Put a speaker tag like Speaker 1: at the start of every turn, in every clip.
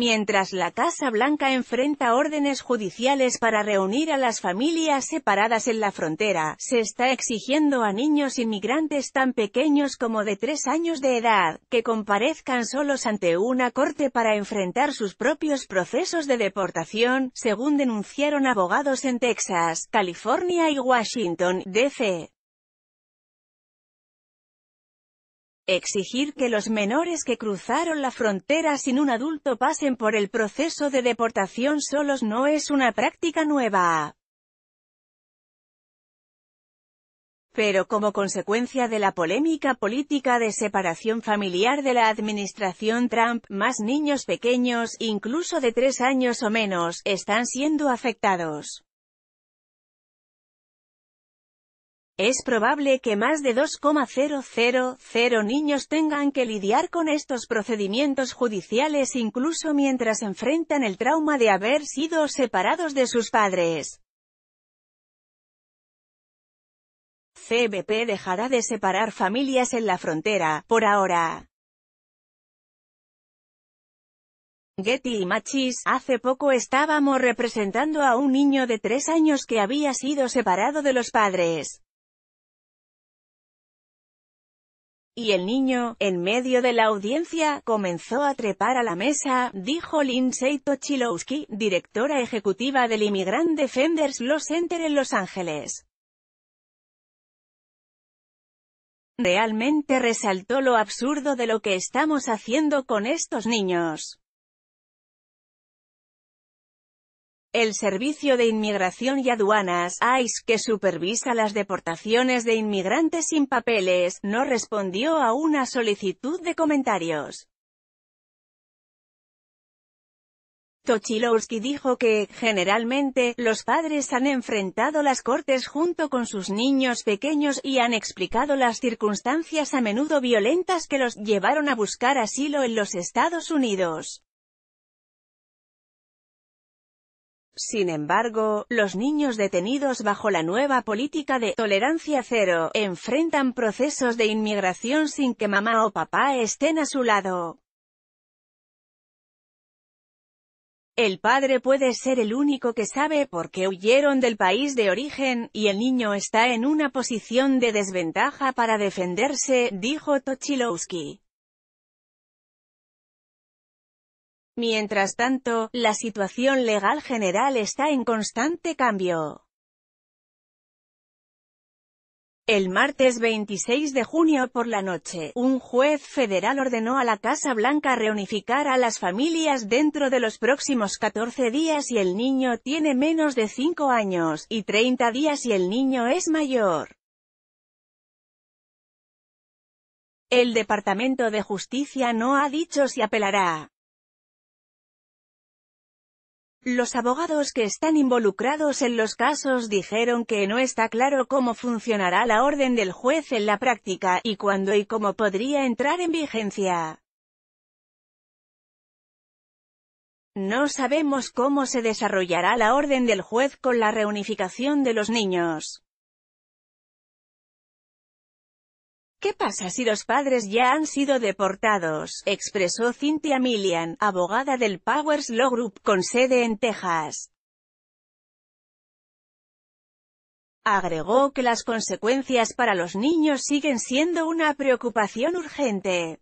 Speaker 1: mientras la Casa Blanca enfrenta órdenes judiciales para reunir a las familias separadas en la frontera, se está exigiendo a niños inmigrantes tan pequeños como de tres años de edad, que comparezcan solos ante una corte para enfrentar sus propios procesos de deportación, según denunciaron abogados en Texas, California y Washington, D.C. exigir que los menores que cruzaron la frontera sin un adulto pasen por el proceso de deportación solos no es una práctica nueva. Pero como consecuencia de la polémica política de separación familiar de la administración Trump, más niños pequeños, incluso de tres años o menos, están siendo afectados. Es probable que más de 2,000 niños tengan que lidiar con estos procedimientos judiciales incluso mientras enfrentan el trauma de haber sido separados de sus padres. CBP dejará de separar familias en la frontera, por ahora. Getty y Machis, hace poco estábamos representando a un niño de tres años que había sido separado de los padres. y el niño, en medio de la audiencia, comenzó a trepar a la mesa, dijo Seito Chilowski, directora ejecutiva del Immigrant Defenders Law Center en Los Ángeles. Realmente resaltó lo absurdo de lo que estamos haciendo con estos niños. El Servicio de Inmigración y Aduanas, ICE, que supervisa las deportaciones de inmigrantes sin papeles, no respondió a una solicitud de comentarios. Tochilowski dijo que, generalmente, los padres han enfrentado las cortes junto con sus niños pequeños y han explicado las circunstancias a menudo violentas que los llevaron a buscar asilo en los Estados Unidos. Sin embargo, los niños detenidos bajo la nueva política de «tolerancia cero» enfrentan procesos de inmigración sin que mamá o papá estén a su lado. El padre puede ser el único que sabe por qué huyeron del país de origen, y el niño está en una posición de desventaja para defenderse, dijo Tochilowski. Mientras tanto, la situación legal general está en constante cambio. El martes 26 de junio por la noche, un juez federal ordenó a la Casa Blanca reunificar a las familias dentro de los próximos 14 días si el niño tiene menos de 5 años, y 30 días si el niño es mayor. El Departamento de Justicia no ha dicho si apelará. Los abogados que están involucrados en los casos dijeron que no está claro cómo funcionará la orden del juez en la práctica, y cuándo y cómo podría entrar en vigencia. No sabemos cómo se desarrollará la orden del juez con la reunificación de los niños. ¿Qué pasa si los padres ya han sido deportados? expresó Cynthia Millian, abogada del Powers Law Group con sede en Texas. Agregó que las consecuencias para los niños siguen siendo una preocupación urgente.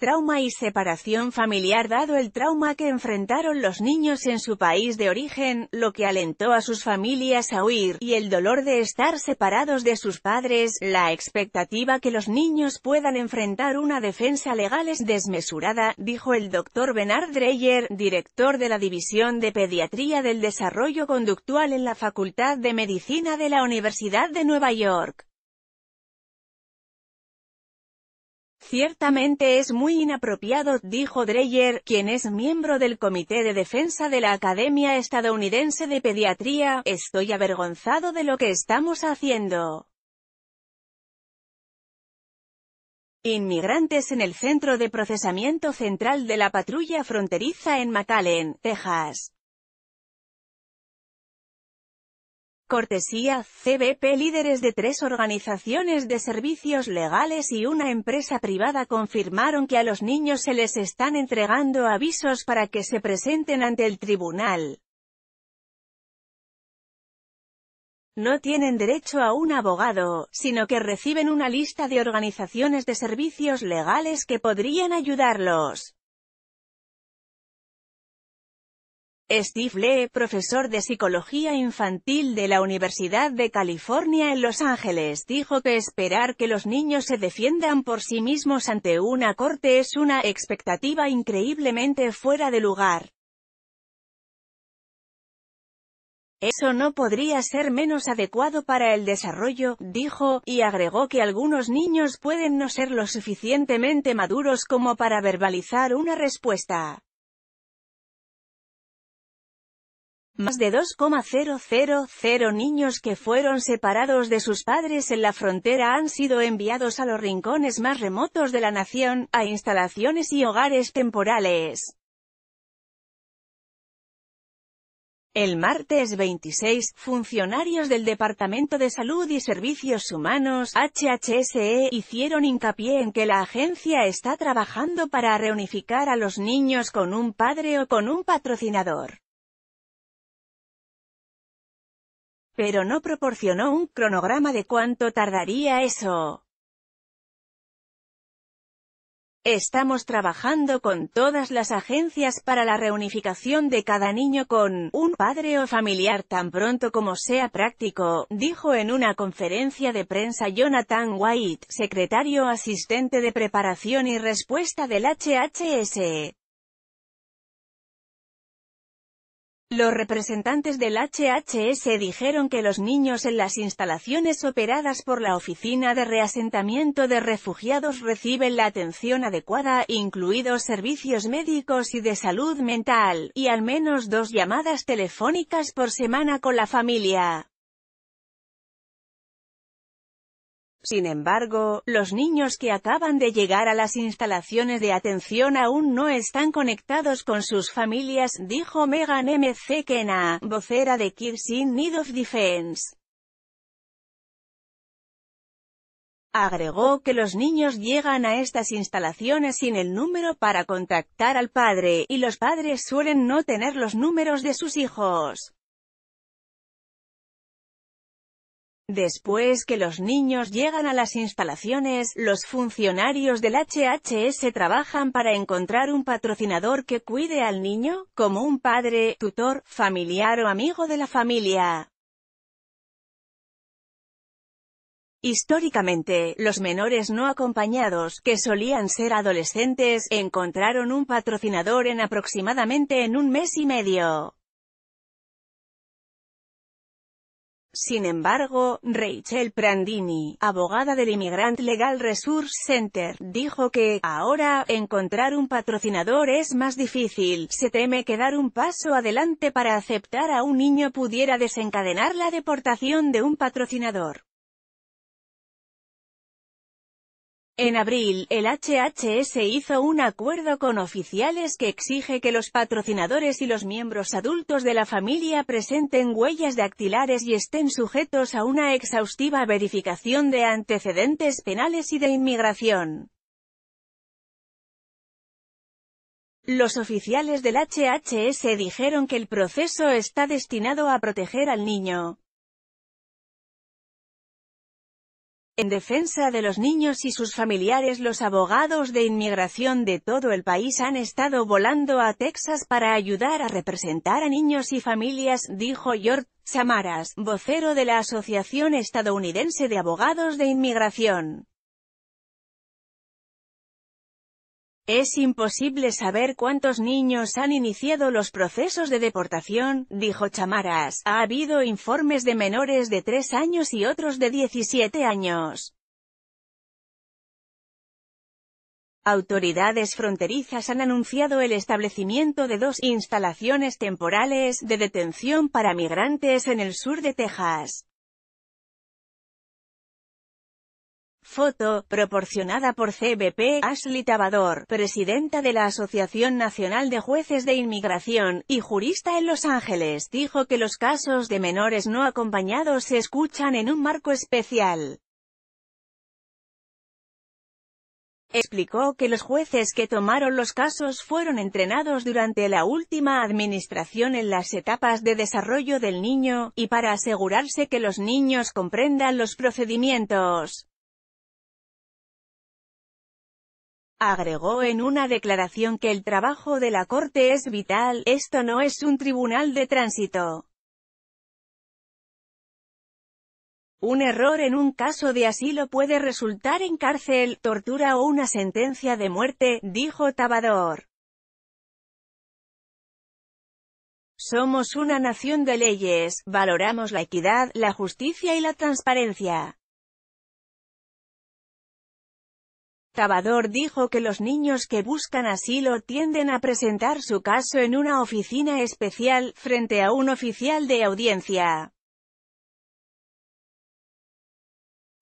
Speaker 1: Trauma y separación familiar dado el trauma que enfrentaron los niños en su país de origen, lo que alentó a sus familias a huir, y el dolor de estar separados de sus padres, la expectativa que los niños puedan enfrentar una defensa legal es desmesurada, dijo el doctor Bernard Dreyer, director de la División de Pediatría del Desarrollo Conductual en la Facultad de Medicina de la Universidad de Nueva York. Ciertamente es muy inapropiado, dijo Dreyer, quien es miembro del Comité de Defensa de la Academia Estadounidense de Pediatría, estoy avergonzado de lo que estamos haciendo. Inmigrantes en el Centro de Procesamiento Central de la Patrulla Fronteriza en McAllen, Texas. Cortesía, CBP líderes de tres organizaciones de servicios legales y una empresa privada confirmaron que a los niños se les están entregando avisos para que se presenten ante el tribunal. No tienen derecho a un abogado, sino que reciben una lista de organizaciones de servicios legales que podrían ayudarlos. Steve Lee, profesor de psicología infantil de la Universidad de California en Los Ángeles, dijo que esperar que los niños se defiendan por sí mismos ante una corte es una expectativa increíblemente fuera de lugar. Eso no podría ser menos adecuado para el desarrollo, dijo, y agregó que algunos niños pueden no ser lo suficientemente maduros como para verbalizar una respuesta. Más de 2,000 niños que fueron separados de sus padres en la frontera han sido enviados a los rincones más remotos de la nación, a instalaciones y hogares temporales. El martes 26, funcionarios del Departamento de Salud y Servicios Humanos, HHSE, hicieron hincapié en que la agencia está trabajando para reunificar a los niños con un padre o con un patrocinador. pero no proporcionó un cronograma de cuánto tardaría eso. Estamos trabajando con todas las agencias para la reunificación de cada niño con un padre o familiar tan pronto como sea práctico, dijo en una conferencia de prensa Jonathan White, secretario asistente de preparación y respuesta del HHS. Los representantes del HHS dijeron que los niños en las instalaciones operadas por la Oficina de Reasentamiento de Refugiados reciben la atención adecuada, incluidos servicios médicos y de salud mental, y al menos dos llamadas telefónicas por semana con la familia. Sin embargo, los niños que acaban de llegar a las instalaciones de atención aún no están conectados con sus familias, dijo Megan M. Kena, vocera de Kids in Need of Defense. Agregó que los niños llegan a estas instalaciones sin el número para contactar al padre, y los padres suelen no tener los números de sus hijos. Después que los niños llegan a las instalaciones, los funcionarios del HHS trabajan para encontrar un patrocinador que cuide al niño, como un padre, tutor, familiar o amigo de la familia. Históricamente, los menores no acompañados, que solían ser adolescentes, encontraron un patrocinador en aproximadamente en un mes y medio. Sin embargo, Rachel Prandini, abogada del Immigrant Legal Resource Center, dijo que, ahora, encontrar un patrocinador es más difícil, se teme que dar un paso adelante para aceptar a un niño pudiera desencadenar la deportación de un patrocinador. En abril, el HHS hizo un acuerdo con oficiales que exige que los patrocinadores y los miembros adultos de la familia presenten huellas dactilares y estén sujetos a una exhaustiva verificación de antecedentes penales y de inmigración. Los oficiales del HHS dijeron que el proceso está destinado a proteger al niño. En defensa de los niños y sus familiares los abogados de inmigración de todo el país han estado volando a Texas para ayudar a representar a niños y familias, dijo George Samaras, vocero de la Asociación Estadounidense de Abogados de Inmigración. Es imposible saber cuántos niños han iniciado los procesos de deportación, dijo Chamaras. Ha habido informes de menores de 3 años y otros de 17 años. Autoridades fronterizas han anunciado el establecimiento de dos instalaciones temporales de detención para migrantes en el sur de Texas. Foto, proporcionada por CBP, Ashley Tabador, presidenta de la Asociación Nacional de Jueces de Inmigración, y jurista en Los Ángeles, dijo que los casos de menores no acompañados se escuchan en un marco especial. Explicó que los jueces que tomaron los casos fueron entrenados durante la última administración en las etapas de desarrollo del niño, y para asegurarse que los niños comprendan los procedimientos. Agregó en una declaración que el trabajo de la Corte es vital, esto no es un tribunal de tránsito. Un error en un caso de asilo puede resultar en cárcel, tortura o una sentencia de muerte, dijo Tabador. Somos una nación de leyes, valoramos la equidad, la justicia y la transparencia. Tabador dijo que los niños que buscan asilo tienden a presentar su caso en una oficina especial, frente a un oficial de audiencia.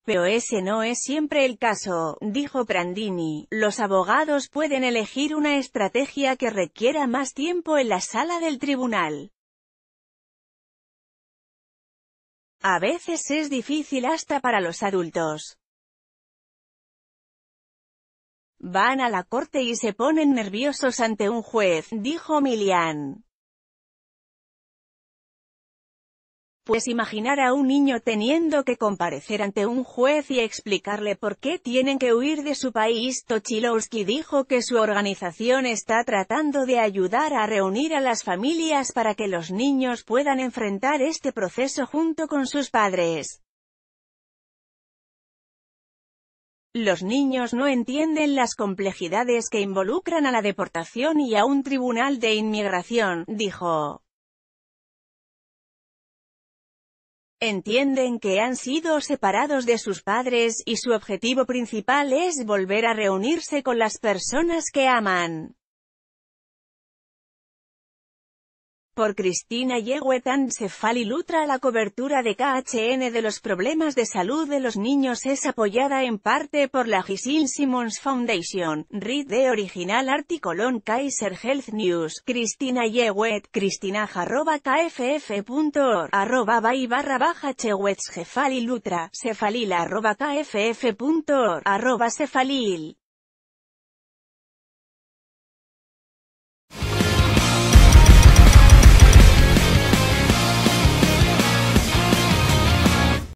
Speaker 1: Pero ese no es siempre el caso, dijo Prandini. Los abogados pueden elegir una estrategia que requiera más tiempo en la sala del tribunal. A veces es difícil hasta para los adultos. Van a la corte y se ponen nerviosos ante un juez, dijo Milian. pues imaginar a un niño teniendo que comparecer ante un juez y explicarle por qué tienen que huir de su país. Tochilowski dijo que su organización está tratando de ayudar a reunir a las familias para que los niños puedan enfrentar este proceso junto con sus padres. Los niños no entienden las complejidades que involucran a la deportación y a un tribunal de inmigración, dijo. Entienden que han sido separados de sus padres, y su objetivo principal es volver a reunirse con las personas que aman. por Cristina Yeguetan Cefal Lutra La cobertura de KHN de los problemas de salud de los niños es apoyada en parte por la Giselle Simmons Foundation, Read de original articolón Kaiser Health News, Cristina Yeguet, Cristina arroba kff.org, arroba by barra baja cefalilutra. Lutra, kff.org, arroba cefalil.